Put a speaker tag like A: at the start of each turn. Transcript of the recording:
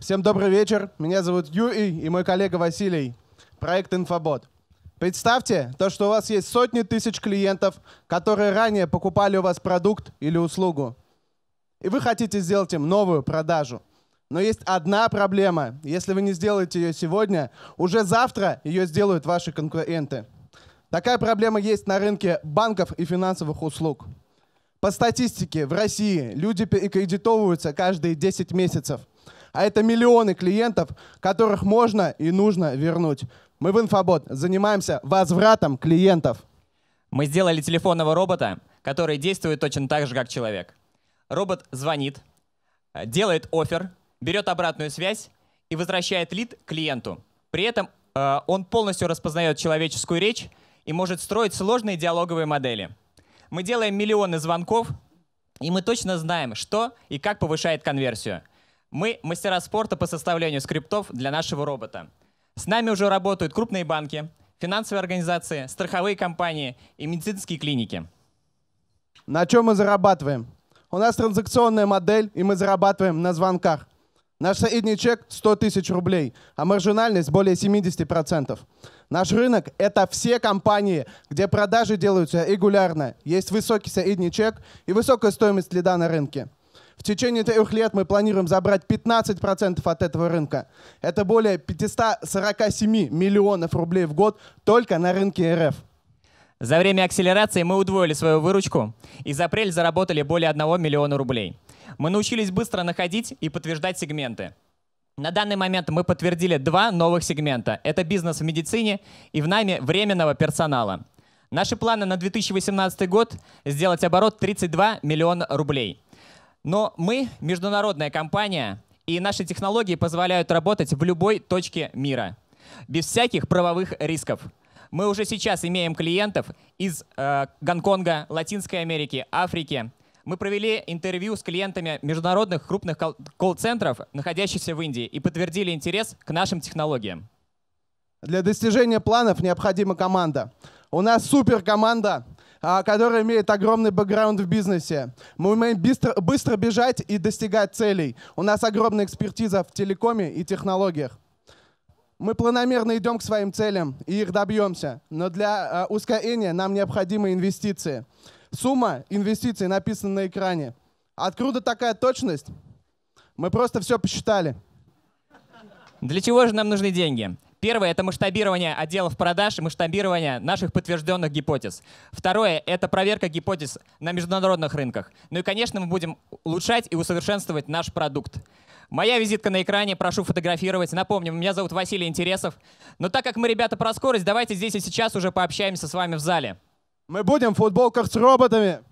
A: Всем добрый вечер. Меня зовут Юи, и мой коллега Василий. Проект «Инфобот». Представьте то, что у вас есть сотни тысяч клиентов, которые ранее покупали у вас продукт или услугу. И вы хотите сделать им новую продажу. Но есть одна проблема. Если вы не сделаете ее сегодня, уже завтра ее сделают ваши конкуренты. Такая проблема есть на рынке банков и финансовых услуг. По статистике, в России люди перекредитовываются каждые 10 месяцев – а это миллионы клиентов, которых можно и нужно вернуть. Мы в Инфобот занимаемся возвратом клиентов.
B: Мы сделали телефонного робота, который действует точно так же, как человек. Робот звонит, э, делает офер, берет обратную связь и возвращает лид клиенту. При этом э, он полностью распознает человеческую речь и может строить сложные диалоговые модели. Мы делаем миллионы звонков, и мы точно знаем, что и как повышает конверсию. Мы мастера спорта по составлению скриптов для нашего робота. С нами уже работают крупные банки, финансовые организации, страховые компании и медицинские клиники. На
A: чем мы зарабатываем? У нас транзакционная модель, и мы зарабатываем на звонках. Наш средний чек 100 тысяч рублей, а маржинальность более 70%. Наш рынок – это все компании, где продажи делаются регулярно, есть высокий средний чек и высокая стоимость лида на рынке – в течение трех лет мы планируем забрать 15% от этого рынка. Это более 547 миллионов рублей в год только на рынке РФ.
B: За время акселерации мы удвоили свою выручку и за апрель заработали более 1 миллиона рублей. Мы научились быстро находить и подтверждать сегменты. На данный момент мы подтвердили два новых сегмента. Это бизнес в медицине и в найме временного персонала. Наши планы на 2018 год – сделать оборот 32 миллиона рублей – но мы международная компания, и наши технологии позволяют работать в любой точке мира, без всяких правовых рисков. Мы уже сейчас имеем клиентов из э, Гонконга, Латинской Америки, Африки. Мы провели интервью с клиентами международных крупных колл-центров, находящихся в Индии, и подтвердили интерес к нашим технологиям.
A: Для достижения планов необходима команда. У нас супер команда. А, который имеет огромный бэкграунд в бизнесе. Мы умеем быстро, быстро бежать и достигать целей. У нас огромная экспертиза в телекоме и технологиях. Мы планомерно идем к своим целям и их добьемся, но для э, ускорения нам необходимы инвестиции. Сумма инвестиций написана на экране. Откуда такая точность? Мы просто все посчитали.
B: Для чего же нам нужны деньги? Первое — это масштабирование отделов продаж и масштабирование наших подтвержденных гипотез. Второе — это проверка гипотез на международных рынках. Ну и, конечно, мы будем улучшать и усовершенствовать наш продукт. Моя визитка на экране, прошу фотографировать. Напомню, меня зовут Василий Интересов. Но так как мы, ребята, про скорость, давайте здесь и сейчас уже пообщаемся с вами в зале.
A: Мы будем в футболках с роботами.